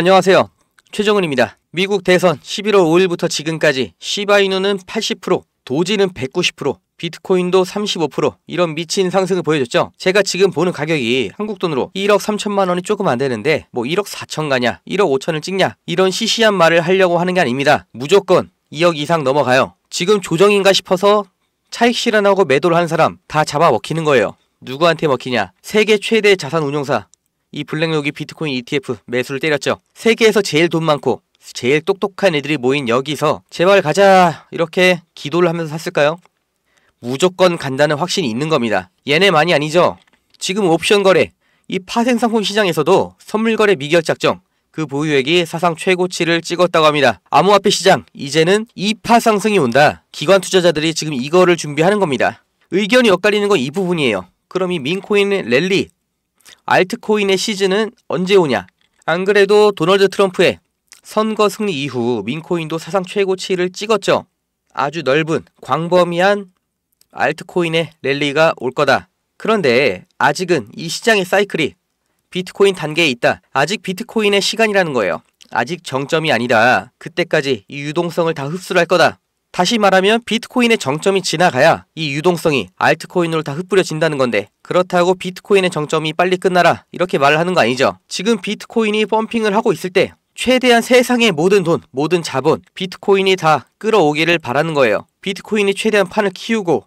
안녕하세요. 최정은입니다. 미국 대선 11월 5일부터 지금까지 시바이누는 80%, 도지는 190%, 비트코인도 35% 이런 미친 상승을 보여줬죠. 제가 지금 보는 가격이 한국 돈으로 1억 3천만 원이 조금 안 되는데 뭐 1억 4천 가냐, 1억 5천을 찍냐 이런 시시한 말을 하려고 하는 게 아닙니다. 무조건 2억 이상 넘어가요. 지금 조정인가 싶어서 차익 실현하고 매도를 한 사람 다 잡아 먹히는 거예요. 누구한테 먹히냐? 세계 최대 자산 운용사 이 블랙록이 비트코인 ETF 매수를 때렸죠. 세계에서 제일 돈 많고 제일 똑똑한 애들이 모인 여기서 제발 가자 이렇게 기도를 하면서 샀을까요? 무조건 간다는 확신이 있는 겁니다. 얘네 많이 아니죠? 지금 옵션 거래, 이 파생상품 시장에서도 선물거래 미결 작정, 그 보유액이 사상 최고치를 찍었다고 합니다. 암호화폐 시장, 이제는 2파 상승이 온다. 기관 투자자들이 지금 이거를 준비하는 겁니다. 의견이 엇갈리는 건 이 부분이에요. 그럼 이 민코인 랠리, 알트코인의 시즌은 언제 오냐? 안 그래도 도널드 트럼프의 선거 승리 이후 민코인도 사상 최고치를 찍었죠. 아주 넓은 광범위한 알트코인의 랠리가 올 거다. 그런데 아직은 이 시장의 사이클이 비트코인 단계에 있다. 아직 비트코인의 시간이라는 거예요. 아직 정점이 아니다. 그때까지 이 유동성을 다 흡수할 거다. 다시 말하면 비트코인의 정점이 지나가야 이 유동성이 알트코인으로 다 흩뿌려진다는 건데 그렇다고 비트코인의 정점이 빨리 끝나라 이렇게 말을 하는 거 아니죠. 지금 비트코인이 펌핑을 하고 있을 때 최대한 세상의 모든 돈, 모든 자본, 비트코인이 다 끌어오기를 바라는 거예요. 비트코인이 최대한 판을 키우고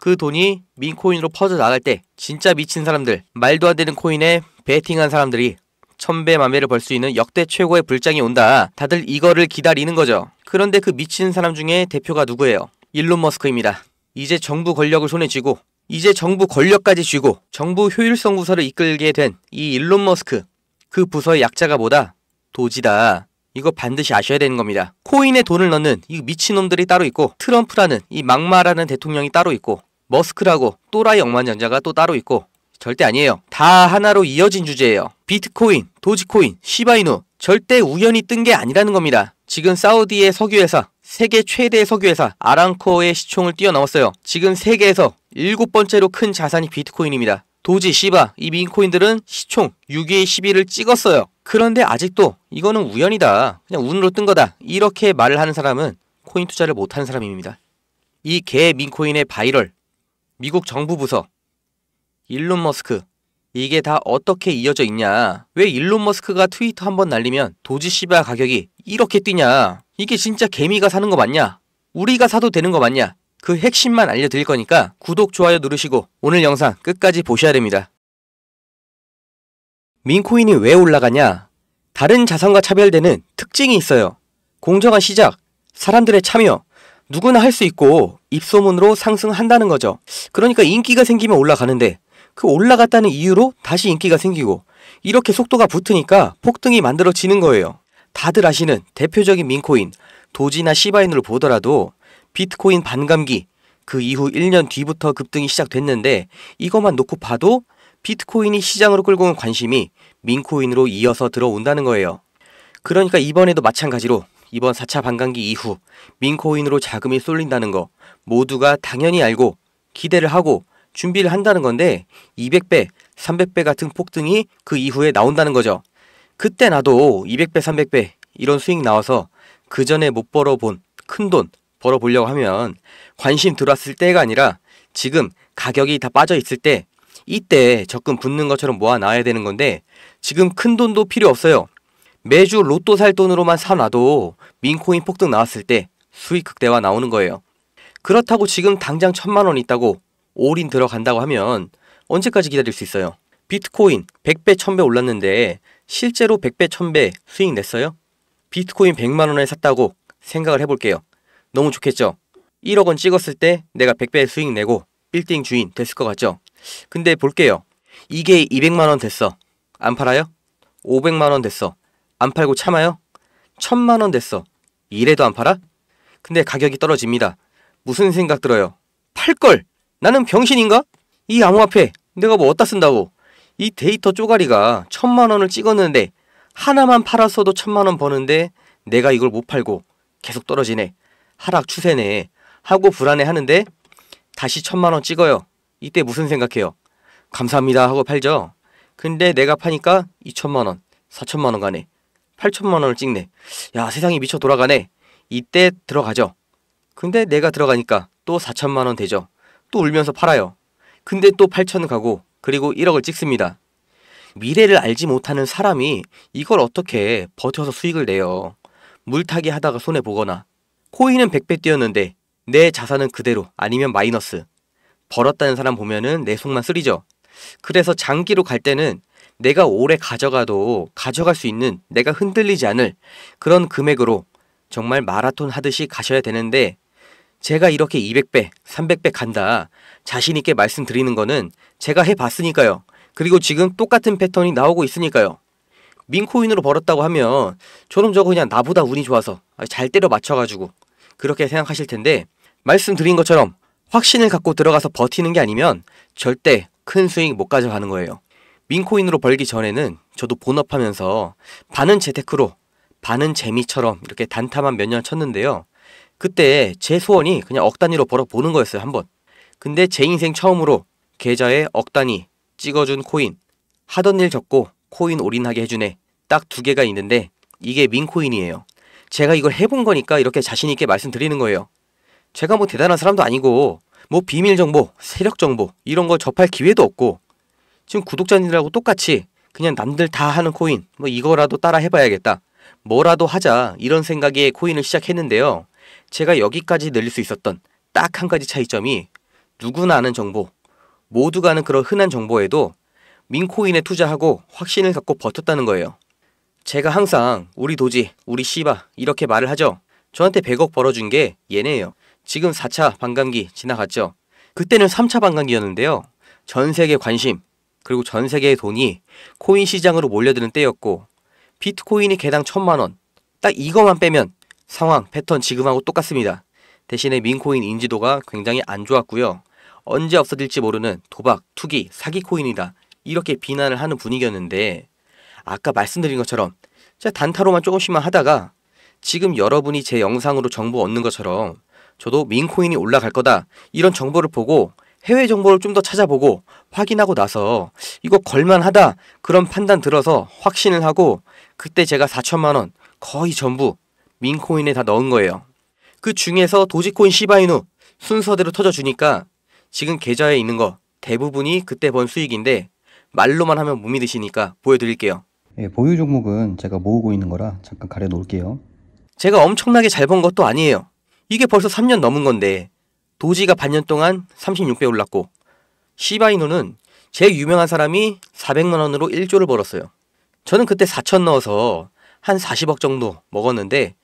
그 돈이 민코인으로 퍼져 나갈 때 진짜 미친 사람들, 말도 안 되는 코인에 베팅한 사람들이 천배만배를 벌 수 있는 역대 최고의 불장이 온다. 다들 이거를 기다리는 거죠. 그런데 그 미친 사람 중에 대표가 누구예요? 일론 머스크입니다. 이제 정부 권력을 손에 쥐고 이제 정부 권력까지 쥐고 정부 효율성 부서를 이끌게 된 이 일론 머스크 그 부서의 약자가 뭐다? 도지다. 이거 반드시 아셔야 되는 겁니다. 코인에 돈을 넣는 이 미친놈들이 따로 있고 트럼프라는 이 막말하는 대통령이 따로 있고 머스크라고 또라이 억만전자가 또 따로 있고 절대 아니에요. 다 하나로 이어진 주제예요. 비트코인, 도지코인, 시바이누 절대 우연히 뜬 게 아니라는 겁니다. 지금 사우디의 석유회사, 세계 최대 석유회사 아랑코의 시총을 뛰어넘었어요. 지금 세계에서 일곱 번째로 큰 자산이 비트코인입니다. 도지, 시바, 이 민코인들은 시총 6위에 10위를 찍었어요. 그런데 아직도 이거는 우연이다. 그냥 운으로 뜬 거다. 이렇게 말을 하는 사람은 코인 투자를 못하는 사람입니다. 이 개 민코인의 바이럴, 미국 정부 부서, 일론 머스크 이게 다 어떻게 이어져 있냐 왜 일론 머스크가 트위터 한 번 날리면 도지 시바 가격이 이렇게 뛰냐 이게 진짜 개미가 사는 거 맞냐 우리가 사도 되는 거 맞냐 그 핵심만 알려드릴 거니까 구독 좋아요 누르시고 오늘 영상 끝까지 보셔야 됩니다 민코인이 왜 올라가냐 다른 자산과 차별되는 특징이 있어요 공정한 시작 사람들의 참여 누구나 할 수 있고 입소문으로 상승한다는 거죠 그러니까 인기가 생기면 올라가는데 그 올라갔다는 이유로 다시 인기가 생기고 이렇게 속도가 붙으니까 폭등이 만들어지는 거예요. 다들 아시는 대표적인 민코인 도지나 시바인으로 보더라도 비트코인 반감기 그 이후 1년 뒤부터 급등이 시작됐는데 이것만 놓고 봐도 비트코인이 시장으로 끌고 온 관심이 민코인으로 이어서 들어온다는 거예요. 그러니까 이번에도 마찬가지로 이번 4차 반감기 이후 민코인으로 자금이 쏠린다는 거 모두가 당연히 알고 기대를 하고 준비를 한다는 건데 200배, 300배 같은 폭등이 그 이후에 나온다는 거죠. 그때 나도 200배, 300배 이런 수익 나와서 그 전에 못 벌어본 큰 돈 벌어보려고 하면 관심 들어왔을 때가 아니라 지금 가격이 다 빠져있을 때 이때 적금 붙는 것처럼 모아놔야 되는 건데 지금 큰 돈도 필요 없어요. 매주 로또 살 돈으로만 사놔도 민코인 폭등 나왔을 때 수익 극대화 나오는 거예요. 그렇다고 지금 당장 천만 원 있다고 올인 들어간다고 하면 언제까지 기다릴 수 있어요? 비트코인 100배, 1000배 올랐는데 실제로 100배, 1000배 수익 냈어요? 비트코인 100만원에 샀다고 생각을 해볼게요. 너무 좋겠죠? 1억원 찍었을 때 내가 100배 수익 내고 빌딩 주인 됐을 것 같죠? 근데 볼게요. 이게 200만원 됐어. 안 팔아요? 500만원 됐어. 안 팔고 참아요? 1000만원 됐어. 이래도 안 팔아? 근데 가격이 떨어집니다. 무슨 생각 들어요? 팔걸! 나는 병신인가? 이 암호화폐 내가 뭐 어디다 쓴다고 이 데이터 쪼가리가 천만 원을 찍었는데 하나만 팔았어도 천만 원 버는데 내가 이걸 못 팔고 계속 떨어지네 하락 추세네 하고 불안해하는데 다시 천만 원 찍어요 이때 무슨 생각해요 감사합니다 하고 팔죠 근데 내가 파니까 2천만 원 4천만 원 가네 8천만 원을 찍네 야 세상이 미쳐 돌아가네 이때 들어가죠 근데 내가 들어가니까 또 4천만 원 되죠 또 울면서 팔아요. 근데 또 8천 가고 그리고 1억을 찍습니다. 미래를 알지 못하는 사람이 이걸 어떻게 버텨서 수익을 내요. 물타기 하다가 손해 보거나 코인은 100배 뛰었는데 내 자산은 그대로 아니면 마이너스. 벌었다는 사람 보면은 내 속만 쓰리죠. 그래서 장기로 갈 때는 내가 오래 가져가도 가져갈 수 있는 내가 흔들리지 않을 그런 금액으로 정말 마라톤 하듯이 가셔야 되는데 제가 이렇게 200배, 300배 간다 자신있게 말씀드리는 거는 제가 해봤으니까요. 그리고 지금 똑같은 패턴이 나오고 있으니까요. 민코인으로 벌었다고 하면 저놈 저거 그냥 나보다 운이 좋아서 잘 때려 맞춰가지고 그렇게 생각하실 텐데 말씀드린 것처럼 확신을 갖고 들어가서 버티는 게 아니면 절대 큰 수익 못 가져가는 거예요. 민코인으로 벌기 전에는 저도 본업하면서 반은 재테크로 반은 재미처럼 이렇게 단타만 몇 년 쳤는데요. 그때 제 소원이 그냥 억 단위로 벌어보는 거였어요 한번 근데 제 인생 처음으로 계좌에 억 단위 찍어준 코인 하던 일 적고 코인 올인하게 해주네 딱 두 개가 있는데 이게 민코인이에요 제가 이걸 해본 거니까 이렇게 자신 있게 말씀드리는 거예요 제가 뭐 대단한 사람도 아니고 뭐 비밀 정보, 세력 정보 이런 걸 접할 기회도 없고 지금 구독자님들하고 똑같이 그냥 남들 다 하는 코인 뭐 이거라도 따라 해봐야겠다 뭐라도 하자 이런 생각에 코인을 시작했는데요 제가 여기까지 늘릴 수 있었던 딱 한 가지 차이점이 누구나 아는 정보, 모두가 아는 그런 흔한 정보에도 민코인에 투자하고 확신을 갖고 버텼다는 거예요. 제가 항상 우리 도지, 우리 씨바 이렇게 말을 하죠. 저한테 100억 벌어준 게 얘네예요. 지금 4차 반감기 지나갔죠. 그때는 3차 반감기였는데요. 전 세계 관심, 그리고 전 세계의 돈이 코인 시장으로 몰려드는 때였고, 비트코인이 개당 천만 원. 딱이거만 빼면 상황, 패턴 지금하고 똑같습니다. 대신에 민코인 인지도가 굉장히 안 좋았고요. 언제 없어질지 모르는 도박, 투기, 사기 코인이다. 이렇게 비난을 하는 분위기였는데 아까 말씀드린 것처럼 제 단타로만 조금씩만 하다가 지금 여러분이 제 영상으로 정보 얻는 것처럼 저도 민코인이 올라갈 거다 이런 정보를 보고 해외 정보를 좀 더 찾아보고 확인하고 나서 이거 걸만하다 그런 판단 들어서 확신을 하고 그때 제가 4천만 원 거의 전부 민코인에 다 넣은 거예요. 그 중에서 도지코인 시바이누 순서대로 터져주니까 지금 계좌에 있는 거 대부분이 그때 번 수익인데 말로만 하면 못 믿으시니까 보여드릴게요. 예, 보유 종목은 제가 모으고 있는 거라 잠깐 가려놓을게요. 제가 엄청나게 잘 본 것도 아니에요. 이게 벌써 3년 넘은 건데 도지가 반년 동안 36배 올랐고 시바이누는 제일 유명한 사람이 400만 원으로 1조를 벌었어요. 저는 그때 4천 넣어서 한 40억 정도 먹었는데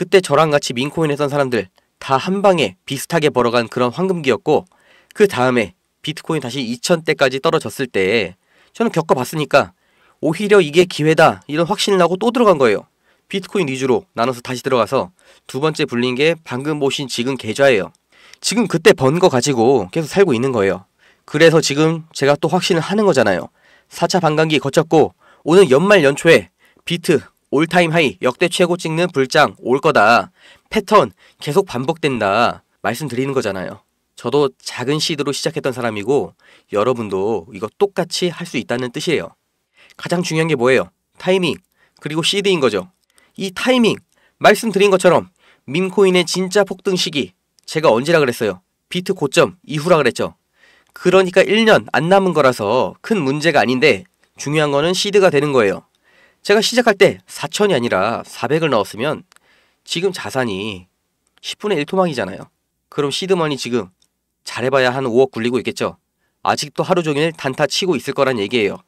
그때 저랑 같이 민코인 했던 사람들 다 한 방에 비슷하게 벌어간 그런 황금기였고 그 다음에 비트코인 다시 2천대까지 떨어졌을 때 저는 겪어봤으니까 오히려 이게 기회다 이런 확신을 하고 또 들어간 거예요. 비트코인 위주로 나눠서 다시 들어가서 두 번째 불린 게 방금 보신 지금 계좌예요. 지금 그때 번 거 가지고 계속 살고 있는 거예요. 그래서 지금 제가 또 확신을 하는 거잖아요. 4차 반감기 거쳤고 오늘 연말 연초에 비트 올타임 하이 역대 최고 찍는 불장 올 거다. 패턴 계속 반복된다. 말씀드리는 거잖아요. 저도 작은 시드로 시작했던 사람이고 여러분도 이거 똑같이 할 수 있다는 뜻이에요. 가장 중요한 게 뭐예요? 타이밍 그리고 시드인 거죠. 이 타이밍 말씀드린 것처럼 민코인의 진짜 폭등 시기 제가 언제라 그랬어요? 비트 고점 이후라 그랬죠. 그러니까 1년 안 남은 거라서 큰 문제가 아닌데 중요한 거는 시드가 되는 거예요. 제가 시작할 때 4천이 아니라 400을 넣었으면 지금 자산이 10분의 1 토막이잖아요. 그럼 시드머니 지금 잘해봐야 한 5억 굴리고 있겠죠. 아직도 하루 종일 단타 치고 있을 거란 얘기예요.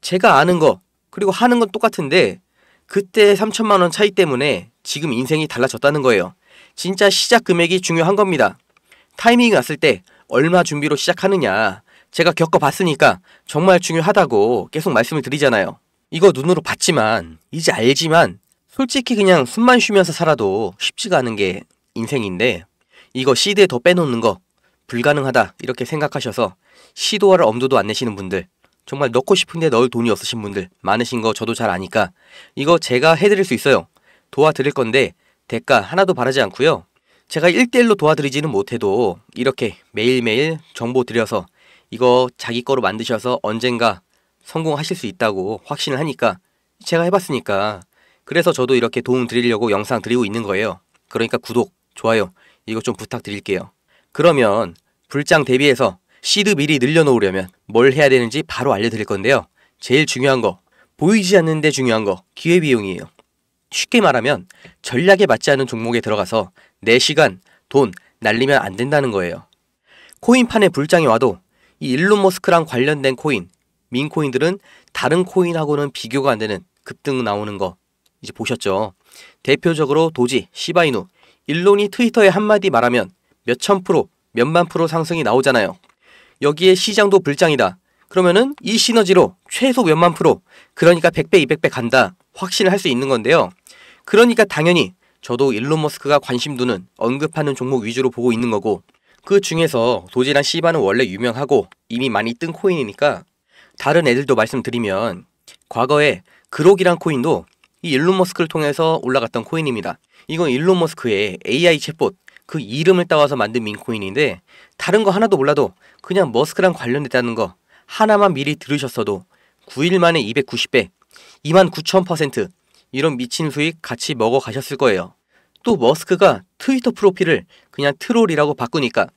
제가 아는 거 그리고 하는 건 똑같은데 그때 3천만 원 차이 때문에 지금 인생이 달라졌다는 거예요. 진짜 시작 금액이 중요한 겁니다. 타이밍이 왔을 때 얼마 준비로 시작하느냐 제가 겪어봤으니까 정말 중요하다고 계속 말씀을 드리잖아요. 이거 눈으로 봤지만 이제 알지만 솔직히 그냥 숨만 쉬면서 살아도 쉽지가 않은 게 인생인데 이거 시드에 더 빼놓는 거 불가능하다 이렇게 생각하셔서 시도할 엄두도 안 내시는 분들 정말 넣고 싶은데 넣을 돈이 없으신 분들 많으신 거 저도 잘 아니까 이거 제가 해드릴 수 있어요 도와드릴 건데 대가 하나도 바라지 않고요 제가 1대1로 도와드리지는 못해도 이렇게 매일매일 정보 드려서 이거 자기 거로 만드셔서 언젠가 성공하실 수 있다고 확신을 하니까 제가 해봤으니까 그래서 저도 이렇게 도움 드리려고 영상 드리고 있는 거예요. 그러니까 구독, 좋아요 이거 좀 부탁드릴게요. 그러면 불장 대비해서 시드 미리 늘려놓으려면 뭘 해야 되는지 바로 알려드릴 건데요. 제일 중요한 거, 보이지 않는데 중요한 거, 기회비용이에요. 쉽게 말하면 전략에 맞지 않은 종목에 들어가서 4 시간, 돈 날리면 안 된다는 거예요. 코인판에 불장이 와도 이 일론 머스크랑 관련된 코인, 민코인들은 다른 코인하고는 비교가 안 되는 급등 나오는 거 이제 보셨죠. 대표적으로 도지, 시바이누, 일론이 트위터에 한마디 말하면 몇 천 프로, 몇만 프로 상승이 나오잖아요. 여기에 시장도 불장이다. 그러면은 이 시너지로 최소 몇만 프로, 그러니까 100배, 200배 간다. 확신을 할 수 있는 건데요. 그러니까 당연히 저도 일론 머스크가 관심 두는 언급하는 종목 위주로 보고 있는 거고 그 중에서 도지랑 시바는 원래 유명하고 이미 많이 뜬 코인이니까 다른 애들도 말씀드리면 과거에 그록이란 코인도 이 일론 머스크를 통해서 올라갔던 코인입니다. 이건 일론 머스크의 AI 챗봇 그 이름을 따와서 만든 민코인인데 다른 거 하나도 몰라도 그냥 머스크랑 관련됐다는 거 하나만 미리 들으셨어도 9일 만에 290배, 29,000% 이런 미친 수익 같이 먹어 가셨을 거예요. 또 머스크가 트위터 프로필을 그냥 트롤이라고 바꾸니까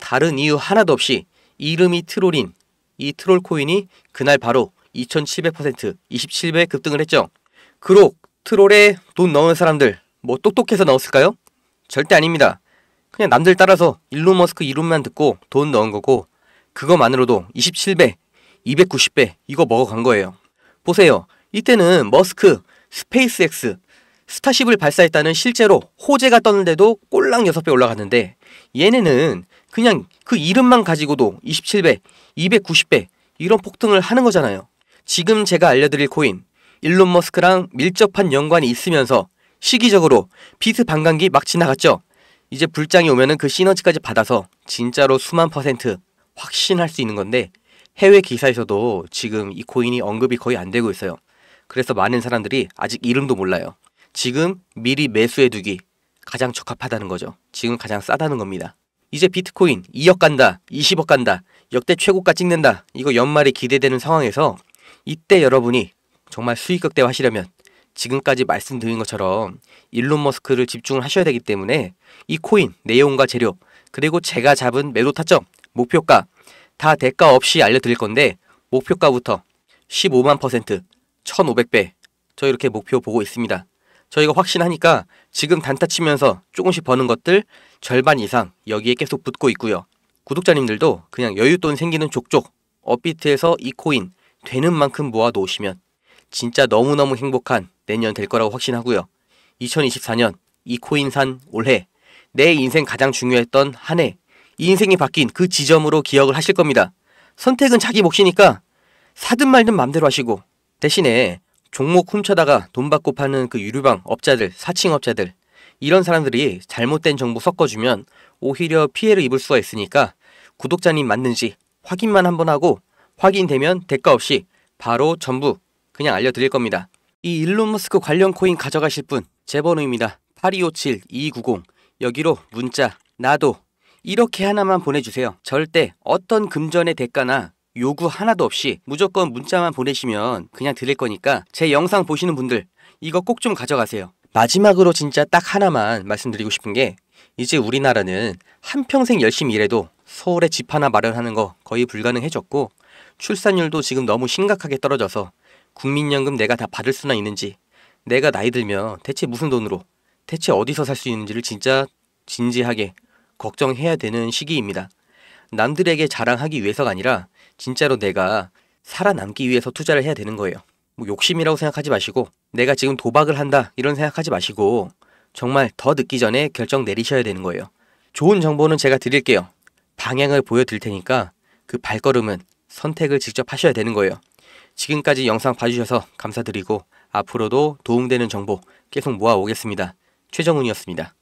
다른 이유 하나도 없이 이름이 트롤인 이 트롤 코인이 그날 바로 2700% 27배 급등을 했죠. 그록 트롤에 돈 넣은 사람들 뭐 똑똑해서 넣었을까요? 절대 아닙니다. 그냥 남들 따라서 일론 머스크 이름만 듣고 돈 넣은 거고 그거만으로도 27배, 290배 이거 먹어간 거예요. 보세요. 이때는 머스크, 스페이스X, 스타쉽을 발사했다는 실제로 호재가 떴는데도 꼴랑 6배 올라갔는데 얘네는 그냥 그 이름만 가지고도 27배, 290배 이런 폭등을 하는 거잖아요. 지금 제가 알려드릴 코인, 일론 머스크랑 밀접한 연관이 있으면서 시기적으로 비트 반감기 막 지나갔죠. 이제 불장이 오면은 그 시너지까지 받아서 진짜로 수만 퍼센트 확신할 수 있는 건데 해외 기사에서도 지금 이 코인이 언급이 거의 안 되고 있어요. 그래서 많은 사람들이 아직 이름도 몰라요. 지금 미리 매수해두기 가장 적합하다는 거죠. 지금 가장 싸다는 겁니다. 이제 비트코인 2억 간다, 20억 간다, 역대 최고가 찍는다. 이거 연말에 기대되는 상황에서 이때 여러분이 정말 수익 극대화하시려면 지금까지 말씀드린 것처럼 일론 머스크를 집중을 하셔야 되기 때문에 이 코인 내용과 재료 그리고 제가 잡은 매도 타점 목표가 다 대가 없이 알려드릴 건데 목표가부터 15만 퍼센트 1500배 저 이렇게 목표 보고 있습니다. 저희가 확신하니까 지금 단타 치면서 조금씩 버는 것들 절반 이상 여기에 계속 붙고 있고요. 구독자님들도 그냥 여윳돈 생기는 족족 업비트에서 이 코인 되는 만큼 모아놓으시면 진짜 너무너무 행복한 내년 될 거라고 확신하고요. 2024년 이 코인 산 올해 내 인생 가장 중요했던 한해이 인생이 바뀐 그 지점으로 기억을 하실 겁니다. 선택은 자기 몫이니까 사든 말든 맘대로 하시고 대신에 종목 훔쳐다가 돈 받고 파는 그유류방 업자들, 사칭 업자들 이런 사람들이 잘못된 정보 섞어주면 오히려 피해를 입을 수가 있으니까 구독자님 맞는지 확인만 한번 하고 확인되면 대가 없이 바로 전부 그냥 알려드릴 겁니다. 이 일론 머스크 관련 코인 가져가실 분 제 번호입니다. 8257-2290 여기로 문자 나도 이렇게 하나만 보내주세요. 절대 어떤 금전의 대가나 요구 하나도 없이 무조건 문자만 보내시면 그냥 드릴 거니까 제 영상 보시는 분들 이거 꼭 좀 가져가세요. 마지막으로 진짜 딱 하나만 말씀드리고 싶은 게 이제 우리나라는 한평생 열심히 일해도 서울에 집 하나 마련하는 거 거의 불가능해졌고 출산율도 지금 너무 심각하게 떨어져서 국민연금 내가 다 받을 수나 있는지 내가 나이 들면 대체 무슨 돈으로 대체 어디서 살 수 있는지를 진짜 진지하게 걱정해야 되는 시기입니다. 남들에게 자랑하기 위해서가 아니라 진짜로 내가 살아남기 위해서 투자를 해야 되는 거예요. 뭐 욕심이라고 생각하지 마시고 내가 지금 도박을 한다 이런 생각하지 마시고 정말 더 늦기 전에 결정 내리셔야 되는 거예요. 좋은 정보는 제가 드릴게요. 방향을 보여드릴 테니까 그 발걸음은 선택을 직접 하셔야 되는 거예요. 지금까지 영상 봐주셔서 감사드리고 앞으로도 도움되는 정보 계속 모아오겠습니다. 최정훈이었습니다.